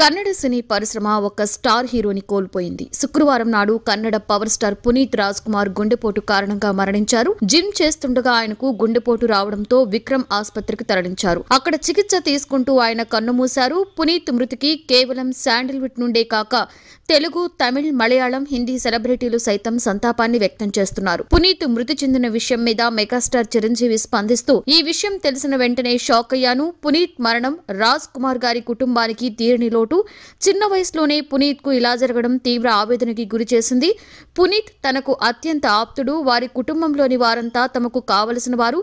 కన్నడ సినీ పరిశ్రమ ఒక స్టార్ హీరోని కోల్పోయింది శుక్రవారం నాడు కన్నడ పవర్ స్టార్ పునీత్ రాజ్ కుమార్ గుండెపోటు కారణంగా మరణించారు జిమ్ చేస్తుండగా ఆయనకు గుండెపోటు రావడంతో విక్రమ్ ఆసుపత్రికి తరలించారు అక్కడ చికిత్స తీసుకుంటూ ఆయన కన్నుమూశారు పునీత్ మృతికి కేవలం శాండిల్విట్ నుండే కాక తెలుగు తమిళ్ మలయాళం హిందీ సెలబ్రిటీలు సైతం సంతాపాన్ని వ్యక్తం చేస్తున్నారు పునీత్ మృతి చెందిన విషయం మీద మెగాస్టార్ చిరంజీవి స్పందిస్తూ ఈ విషయం తెలిసిన వెంటనే షాక్ అయ్యాను పునీత్ మరణం రాజ్ కుమార్ గారి కుటుంబానికి తీరినిలో లోటు లోటు చిన్న వయసులోనే పునీత్కు ఇలా జరగడం తీవ్ర ఆవేదనకి గురి చేసింది పునీత్ తనకు అత్యంత ఆప్తుడు వారి కుటుంబంలోని వారంతా తమకు కావలసిన వారు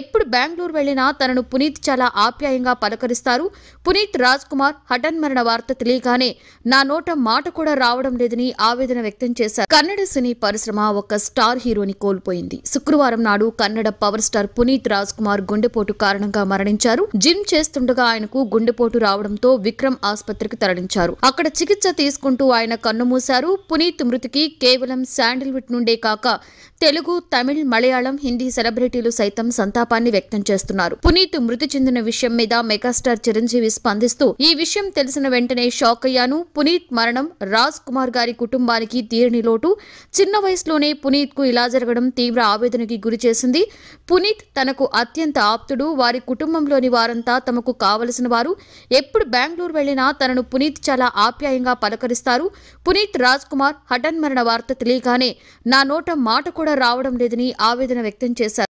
ఎప్పుడు బెంగళూరు వెళ్లినా తనను పునీత్ చాలా ఆప్యాయంగా పలకరిస్తారు పునీత్ రాజ్ కుమార్ హఠన్ మరణ వార్త తెలియగానే నా నోట మాట కూడా రావడం లేదని ఆవేదన వ్యక్తం చేశారు కన్నడ సినీ పరిశ్రమ ఒక స్టార్ హీరోని కోల్పోయింది శుక్రవారం నాడు కన్నడ పవర్ స్టార్ పునీత్ రాజ్ కుమార్ గుండెపోటు కారణంగా మరణించారు జిమ్ చేస్తుండగా ఆయనకు గుండెపోటు రావడంతో విక్రమ్ ఆసుపత్రికి ఆసుపత్రికి తరలించారు అక్కడ చికిత్స తీసుకుంటూ ఆయన కన్నుమూశారు పునీత్ మృతికి కేవలం శాండిల్వుడ్ నుండే కాక తెలుగు తమిళ్ మలయాళం హిందీ సెలబ్రిటీలు సైతం సంతాపాన్ని వ్యక్తం చేస్తున్నారు పునీత్ మృతి చెందిన విషయం మీద మెగాస్టార్ చిరంజీవి స్పందిస్తూ ఈ విషయం తెలిసిన వెంటనే షాక్ అయ్యాను పునీత్ మరణం రాజ్ కుమార్ గారి కుటుంబానికి తీరని లోటు చిన్న వయసులోనే పునీత్ కు ఇలా జరగడం తీవ్ర ఆవేదనకి గురి చేసింది పునీత్ తనకు అత్యంత ఆప్తుడు వారి కుటుంబంలోని వారంతా తమకు కావలసిన వారు ఎప్పుడు బెంగళూరు వెళ్లినా తనను పునీత్ చాలా ఆప్యాయంగా పలకరిస్తారు పునీత్ రాజ్ కుమార్ హఠన్ మరణ వార్త తెలియగానే నా నోట మాట కూడా రావడం లేదని ఆవేదన వ్యక్తం చేశారు